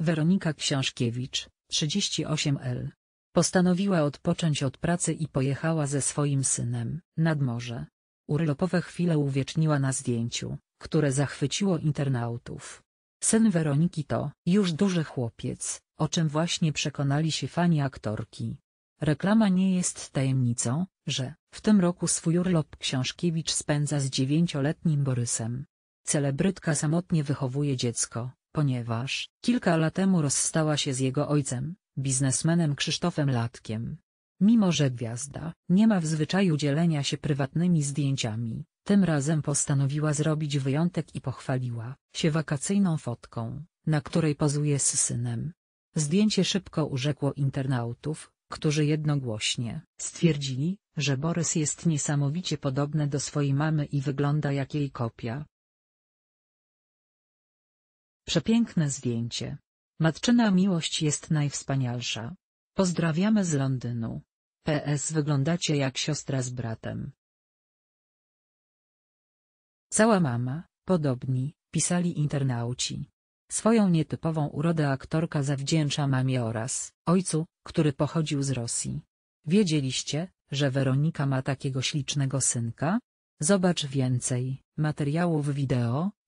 Weronika Książkiewicz, 38L. Postanowiła odpocząć od pracy i pojechała ze swoim synem nad morze. Urlopowe chwile uwieczniła na zdjęciu, które zachwyciło internautów. Syn Weroniki to już duży chłopiec, o czym właśnie przekonali się fani aktorki. Reklama nie jest tajemnicą, że w tym roku swój urlop Książkiewicz spędza z dziewięcioletnim Borysem. Celebrytka samotnie wychowuje dziecko, Ponieważ kilka lat temu rozstała się z jego ojcem, biznesmenem Krzysztofem Latkiem. Mimo że gwiazda nie ma w zwyczaju dzielenia się prywatnymi zdjęciami, tym razem postanowiła zrobić wyjątek i pochwaliła się wakacyjną fotką, na której pozuje z synem. Zdjęcie szybko urzekło internautów, którzy jednogłośnie stwierdzili, że Borys jest niesamowicie podobny do swojej mamy i wygląda jak jej kopia. Przepiękne zdjęcie. Matczyna miłość jest najwspanialsza. Pozdrawiamy z Londynu. PS wyglądacie jak siostra z bratem. Cała mama, podobni, pisali internauci. Swoją nietypową urodę aktorka zawdzięcza mamie oraz ojcu, który pochodził z Rosji. Wiedzieliście, że Weronika ma takiego ślicznego synka? Zobacz więcej materiałów wideo